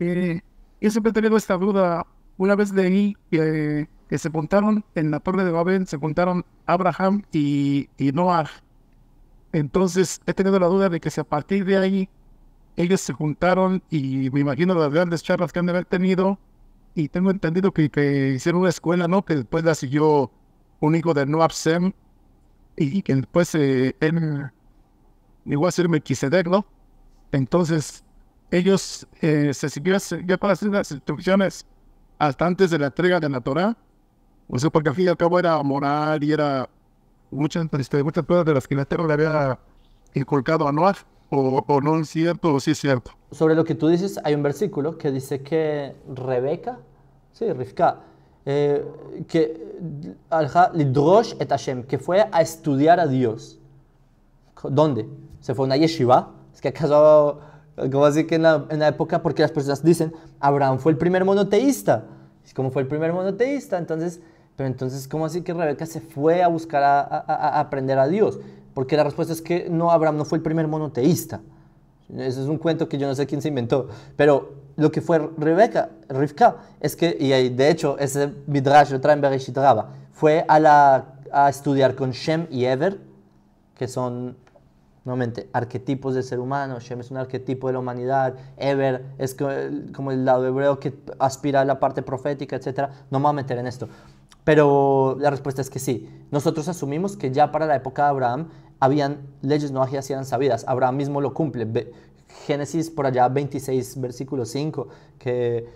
Eh, yo siempre he tenido esta duda. Una vez leí que, que se juntaron en la Torre de Babel, se juntaron Abraham y, y Noah. Entonces he tenido la duda de que si a partir de ahí ellos se juntaron y me imagino las grandes charlas que han de haber tenido y tengo entendido que, que hicieron una escuela, ¿no? Que después la siguió un hijo de Noah Sem y que después eh, él llegó a ser Melquisedec, ¿no? Entonces ellos eh, se siguieron hacer las instrucciones hasta antes de la entrega de la Torah. O sea, porque al fin y al cabo era moral y era muchas, este, muchas cosas de las que la Torah le había inculcado a Noah, o, no es cierto, o sí es cierto. Sobre lo que tú dices, hay un versículo que dice que Rebeca, sí, Rifka eh, que que fue a estudiar a Dios. ¿Dónde? ¿Se fue a una yeshiva? ¿Es que acaso algo así que en la, época, porque las personas dicen, Abraham fue el primer monoteísta. ¿Cómo como fue el primer monoteísta, entonces, pero entonces, ¿cómo así que Rebeca se fue a buscar a, aprender a Dios? Porque la respuesta es que no, Abraham no fue el primer monoteísta. Ese es un cuento que yo no sé quién se inventó. Pero lo que fue Rebeca, Rivka, es que, y de hecho, ese Midrash lo traen Bereshit fue a, la, a estudiar con Shem y Ever, que son nuevamente, arquetipos del ser humano, Shem es un arquetipo de la humanidad, Ever es como el lado hebreo que aspira a la parte profética, etc. No me voy a meter en esto. Pero la respuesta es que sí. Nosotros asumimos que ya para la época de Abraham habían leyes no y eran sabidas. Abraham mismo lo cumple. Génesis por allá 26, versículo 5, que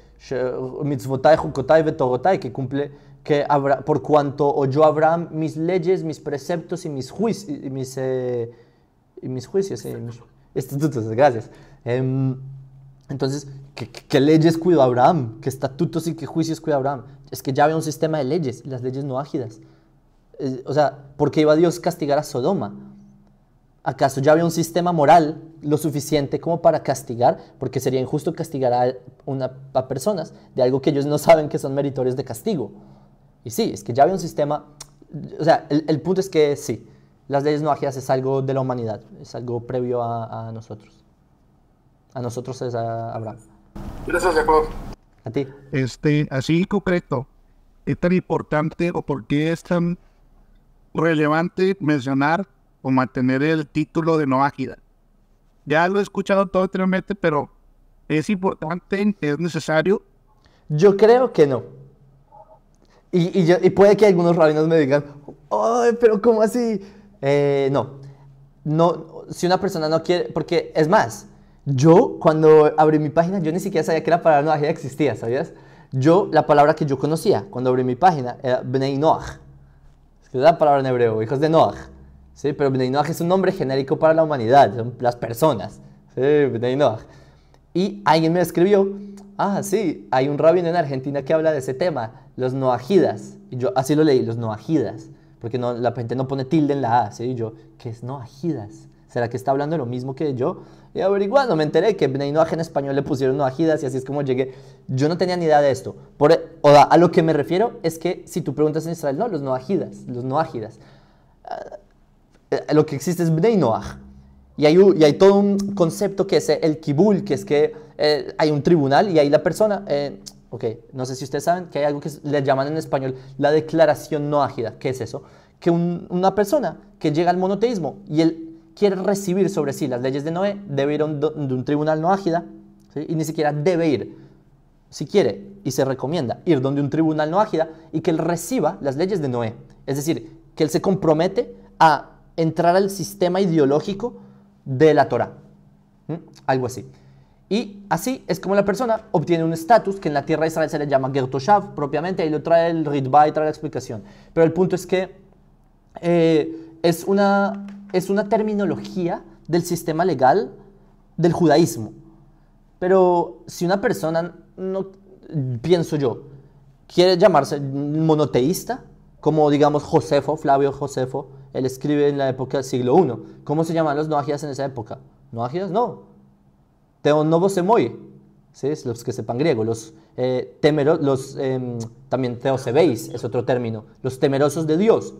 mitzvotai, jukotai, betogotai, que cumple que por cuanto oyó Abraham mis leyes, mis preceptos y mis juicios, mis... Eh, y mis juicios, y eh, mis estatutos, gracias. Em, entonces, ¿qué, leyes cuidó Abraham? ¿Qué estatutos y qué juicios cuidó Abraham? Es que ya había un sistema de leyes, las leyes no ágidas. Eh, o sea, ¿por qué iba Dios a castigar a Sodoma? ¿Acaso ya había un sistema moral lo suficiente como para castigar? Porque sería injusto castigar a, una, a personas de algo que ellos no saben que son meritorios de castigo. Y sí, es que ya había un sistema... O sea, el, el punto es que sí, las leyes ágidas es algo de la humanidad, es algo previo a, nosotros. A nosotros es a Abraham. Gracias, Jacob. A ti. Este, así concreto, ¿es tan importante o por qué es tan relevante mencionar o mantener el título de ágida? Ya lo he escuchado todo anteriormente, pero ¿es importante? ¿Es necesario? Yo creo que no. Y, y, y puede que algunos rabinos me digan, ¡ay, pero cómo así! Eh, no. no. Si una persona no quiere, porque es más, yo cuando abrí mi página, yo ni siquiera sabía que la palabra noajida existía, ¿sabías? Yo, la palabra que yo conocía cuando abrí mi página era Bnei Noaj. Es que es la palabra en hebreo, hijos de Noaj. Pero Bnei Noaj es un nombre genérico para la humanidad, son las personas. ¿sí? Bnei Y alguien me escribió, ah, sí, hay un rabino en Argentina que habla de ese tema, los Noajidas. Y yo así lo leí, los Noajidas porque no, la gente no pone tilde en la A, ¿sí? Y yo, ¿qué es noajidas? ¿Será que está hablando de lo mismo que yo? Y averiguando, me enteré que Bnei Noaj en español le pusieron noajidas y así es como llegué. Yo no tenía ni idea de esto. Por, e, o a, lo que me refiero es que si tú preguntas en Israel, no, los agidas, los no agidas. Eh, eh, lo que existe es Bnei Noaj. Y hay, todo un concepto que es el kibul, que es que eh, hay un tribunal y ahí la persona... Ok, no sé si ustedes saben que hay algo que le llaman en español la declaración no ágida. ¿Qué es eso? Que una persona que llega al monoteísmo y él quiere recibir sobre sí las leyes de Noé, debe ir a un, tribunal no ágida y ni siquiera debe ir. Si quiere y se recomienda ir donde un tribunal no ágida y que él reciba las leyes de Noé. Es decir, que él se compromete a entrar al sistema ideológico de la Torah. Algo así. Y así es como la persona obtiene un estatus que en la tierra de Israel se le llama Gertoshav propiamente, ahí lo trae el Ritba y trae la explicación. Pero el punto es que eh, es, una, es una terminología del sistema legal del judaísmo. Pero si una persona, no, pienso yo, quiere llamarse monoteísta, como digamos Josefo, Flavio Josefo, él escribe en la época del siglo I, ¿cómo se llaman los noagias en esa época? ¿Noagias? No, Teo ¿sí? los que sepan griego, los, eh, los em, también teosebeis es otro término, los temerosos de Dios,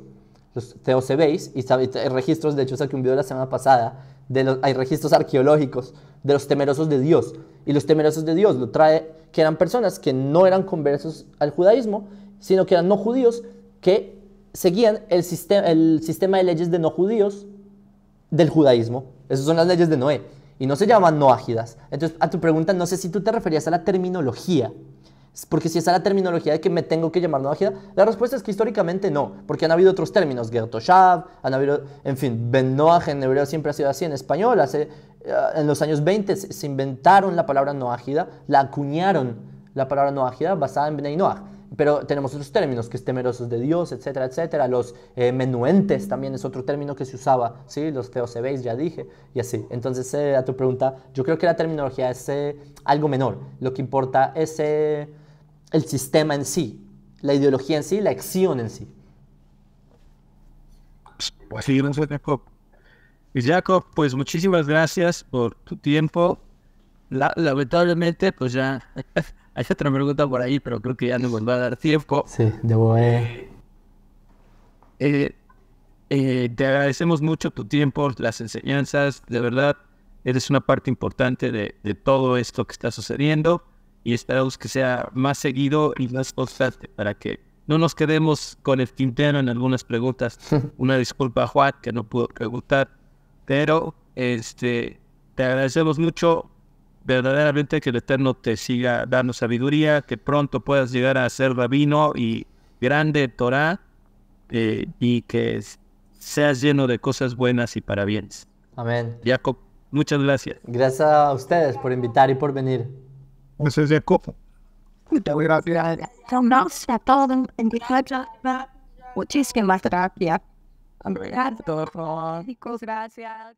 los teosebeis, y hay registros, de hecho saqué un video la semana pasada, de los, hay registros arqueológicos de los temerosos de Dios, y los temerosos de Dios lo trae, que eran personas que no eran conversos al judaísmo, sino que eran no judíos que seguían el sistema, el sistema de leyes de no judíos del judaísmo. Esas son las leyes de Noé y no se llaman no ágidas. Entonces, a tu pregunta, no sé si tú te referías a la terminología. Porque si es a la terminología de que me tengo que llamar no ágida, la respuesta es que históricamente no, porque han habido otros términos, Gertoshav, han habido, en fin, Ben Noaj en hebreo siempre ha sido así en español, hace, eh, en los años 20 se inventaron la palabra no ágida, la acuñaron la palabra no ágida basada en ben pero tenemos otros términos, que es temerosos de Dios, etcétera, etcétera. Los eh, menuentes también es otro término que se usaba, ¿sí? Los veis ya dije, y así. Entonces, eh, a tu pregunta, yo creo que la terminología es eh, algo menor. Lo que importa es el sistema en sí, la ideología en sí, la acción en sí. Pues sí, gracias, Jacob. Pues, Jacob, pues muchísimas gracias por tu tiempo. lamentablemente, pues ya hay otra pregunta por ahí, pero creo que ya no nos va a dar tiempo. Sí, debo. Eh, eh... te agradecemos mucho tu tiempo, las enseñanzas. De verdad, eres una parte importante de, todo esto que está sucediendo y esperamos que sea más seguido y más constante para que no nos quedemos con el tintero en algunas preguntas. Una disculpa Juan que no pudo preguntar, pero este, te agradecemos mucho verdaderamente que el Eterno te siga dando sabiduría, que pronto puedas llegar a ser rabino y grande Torah eh, y que seas lleno de cosas buenas y para bienes. Amén. Jacob, muchas gracias. Gracias a ustedes por invitar y por venir. Gracias, Jacob. Muchas Gracias.